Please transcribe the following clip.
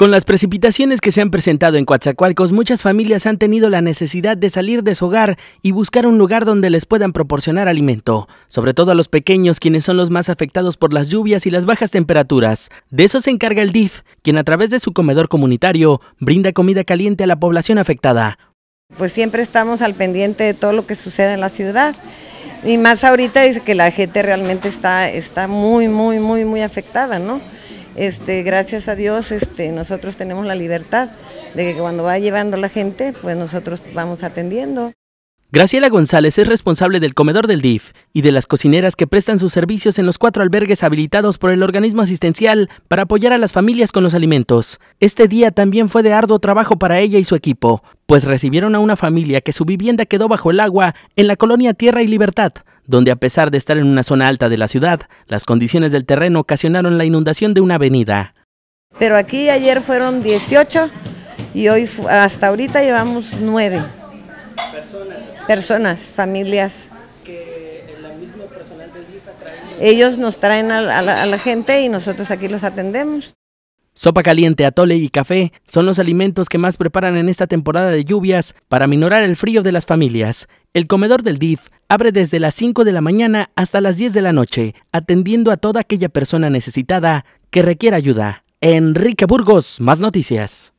Con las precipitaciones que se han presentado en Coatzacoalcos, muchas familias han tenido la necesidad de salir de su hogar y buscar un lugar donde les puedan proporcionar alimento, sobre todo a los pequeños quienes son los más afectados por las lluvias y las bajas temperaturas. De eso se encarga el DIF, quien a través de su comedor comunitario brinda comida caliente a la población afectada. Pues siempre estamos al pendiente de todo lo que sucede en la ciudad. Y más ahorita dice que la gente realmente está, está muy, muy, muy, muy afectada, ¿no? este, gracias a Dios este, nosotros tenemos la libertad de que cuando va llevando la gente, pues nosotros vamos atendiendo. Graciela González es responsable del comedor del DIF y de las cocineras que prestan sus servicios en los cuatro albergues habilitados por el organismo asistencial para apoyar a las familias con los alimentos. Este día también fue de arduo trabajo para ella y su equipo, pues recibieron a una familia que su vivienda quedó bajo el agua en la colonia Tierra y Libertad, donde a pesar de estar en una zona alta de la ciudad, las condiciones del terreno ocasionaron la inundación de una avenida. Pero aquí ayer fueron 18 y hoy hasta ahorita llevamos 9. Personas. familias. Ellos nos traen a la, a la gente y nosotros aquí los atendemos. Sopa caliente, atole y café son los alimentos que más preparan en esta temporada de lluvias para minorar el frío de las familias. El comedor del DIF abre desde las 5 de la mañana hasta las 10 de la noche, atendiendo a toda aquella persona necesitada que requiera ayuda. Enrique Burgos, más noticias.